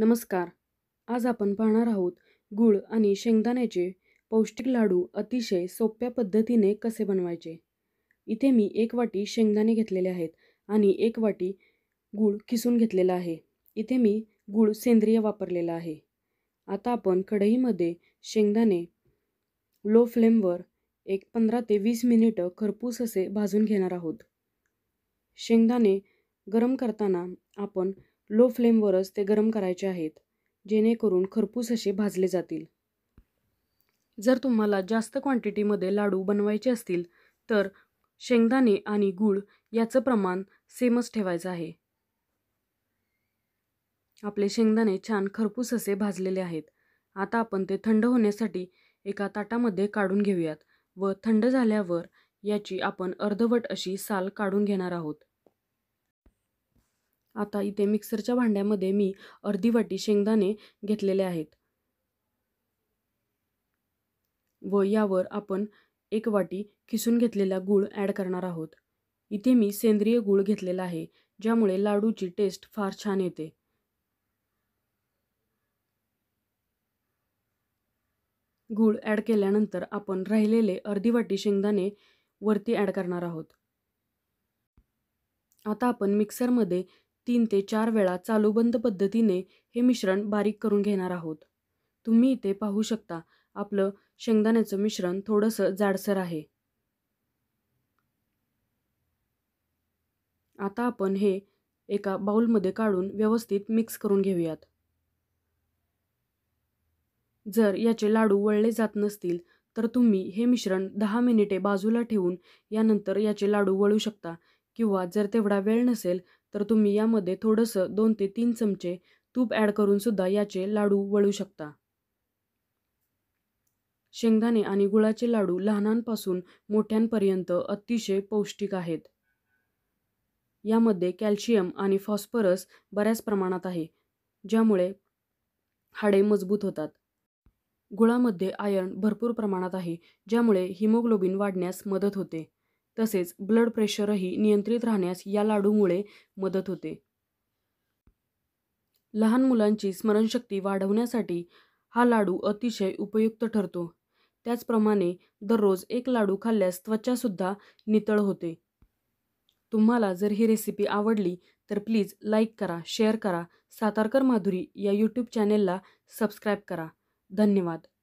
नमस्कार आज आपण पाहणार आहोत गूळ आणि शेंगदाण्याचे पौष्टिक लाडू अतिशय सोप्या पद्धतीने कसे बनवायचे इथे मी एक वाटी शेंगदाणे घेतलेले आहेत आणि एक वाटी गूळ खिसून घेतलेला आहे इथे मी गूळ सेंद्रिय वापरलेला आहे आता आपण कढईमध्ये शेंगदाणे लो फ्लेमवर एक पंधरा ते वीस मिनिटं खरपूस असे भाजून घेणार आहोत शेंगदाणे गरम करताना आपण लो फ्लेमवरच ते गरम करायचे आहेत जेणेकरून खरपूस असे भाजले जातील जर तुम्हाला जास्त क्वांटिटीमध्ये लाडू बनवायचे असतील तर शेंगदाणे आणि गूळ याचं प्रमाण सेमच ठेवायचं आहे आपले शेंगदाणे छान खरपूस असे भाजलेले आहेत आता आपण ते थंड होण्यासाठी एका ताटामध्ये काढून घेऊयात व थंड झाल्यावर याची आपण अर्धवट अशी साल काढून घेणार आहोत आता इथे मिक्सरच्या भांड्यामध्ये मी अर्धी वाटी शेंगदाणे घेतलेले आहेत व यावर आपण एक वाटी किसून घेतलेला गूळ ॲड करणार आहोत इथे मी सेंद्रिय गूळ घेतलेला आहे ज्यामुळे लाडूची टेस्ट फार छान येते गूळ ॲड केल्यानंतर आपण राहिलेले अर्धी वाटी शेंगदाणे वरती ॲड करणार आहोत आता आपण मिक्सरमध्ये तीन ते चार वेळा चालू बंद पद्धतीने हे मिश्रण बारीक करून घेणार आहोत तुम्ही इथे पाहू शकता आपलं शेंगदाण्याचं मिश्रण थोडंसं जाडसर आहे आता आपण हे एका बाउलमध्ये काढून व्यवस्थित मिक्स करून घेऊयात जर याचे लाडू वळले जात नसतील तर तुम्ही हे मिश्रण दहा मिनिटे बाजूला ठेवून यानंतर याचे लाडू वळू शकता किंवा जर तेवढा वेळ नसेल तर तुम्ही यामध्ये थोडंसं दोन ते तीन चमचे तूप ॲड करूनसुद्धा याचे लाडू वळू शकता शेंगदाणे आणि गुळाचे लाडू लहानांपासून मोठ्यांपर्यंत अतिशय पौष्टिक आहेत यामध्ये कॅल्शियम आणि फॉस्फरस बऱ्याच प्रमाणात आहे ज्यामुळे हाडे मजबूत होतात गुळामध्ये आयर्न भरपूर प्रमाणात आहे ज्यामुळे हिमोग्लोबिन वाढण्यास मदत होते तसेच ब्लड प्रेशरही नियंत्रित राहण्यास या लाडूमुळे मदत होते लहान मुलांची स्मरणशक्ती वाढवण्यासाठी हा लाडू अतिशय उपयुक्त ठरतो त्याचप्रमाणे दररोज एक लाडू खाल्ल्यास त्वचासुद्धा नितळ होते तुम्हाला जर ही रेसिपी आवडली तर प्लीज लाईक करा शेअर करा सातारकर माधुरी या यूट्यूब चॅनेलला सबस्क्राईब करा धन्यवाद